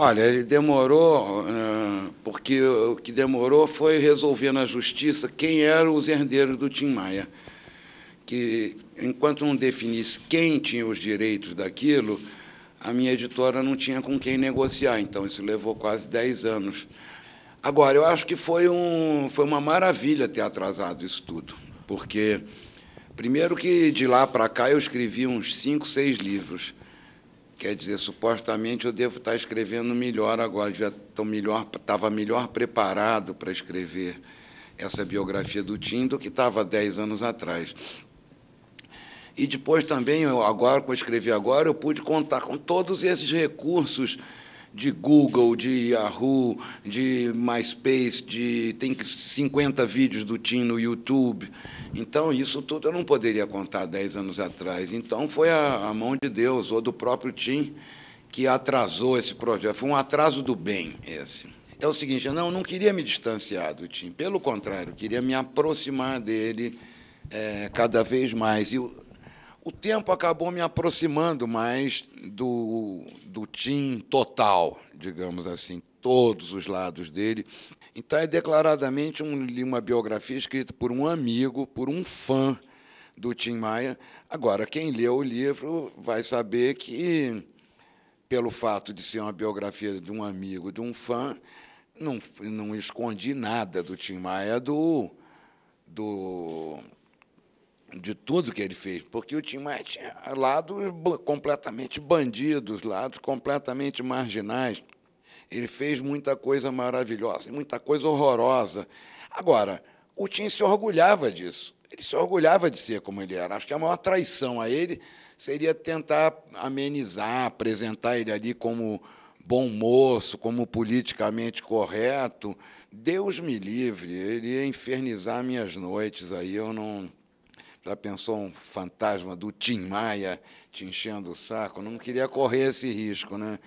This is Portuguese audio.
Olha, ele demorou, né, porque o que demorou foi resolver na justiça quem eram os herdeiros do Tim Maia. Que, enquanto não definisse quem tinha os direitos daquilo, a minha editora não tinha com quem negociar. Então, isso levou quase 10 anos. Agora, eu acho que foi, um, foi uma maravilha ter atrasado isso tudo, porque, primeiro, que de lá para cá eu escrevi uns cinco, seis livros. Quer dizer, supostamente eu devo estar escrevendo melhor agora, já estou melhor, estava melhor preparado para escrever essa biografia do Tim do que estava dez anos atrás. E depois também, eu, agora, que escrevi agora, eu pude contar com todos esses recursos de Google, de Yahoo, de MySpace, de tem 50 vídeos do Tim no YouTube. Então, isso tudo eu não poderia contar 10 anos atrás. Então, foi a, a mão de Deus ou do próprio Tim que atrasou esse projeto. Foi um atraso do bem esse. É o seguinte, eu não, eu não queria me distanciar do Tim, pelo contrário, queria me aproximar dele é, cada vez mais. E o tempo acabou me aproximando mais do, do Tim total, digamos assim, todos os lados dele. Então, é declaradamente um, uma biografia escrita por um amigo, por um fã do Tim Maia. Agora, quem lê o livro vai saber que, pelo fato de ser uma biografia de um amigo, de um fã, não, não escondi nada do Tim Maia do, do de tudo que ele fez, porque o Tim Maia tinha lados completamente bandidos, lados completamente marginais. Ele fez muita coisa maravilhosa, muita coisa horrorosa. Agora, o Tim se orgulhava disso. Ele se orgulhava de ser como ele era. Acho que a maior traição a ele seria tentar amenizar, apresentar ele ali como bom moço, como politicamente correto. Deus me livre, ele ia infernizar minhas noites aí, eu não já pensou um fantasma do Tim Maia te enchendo o saco? Não queria correr esse risco, né?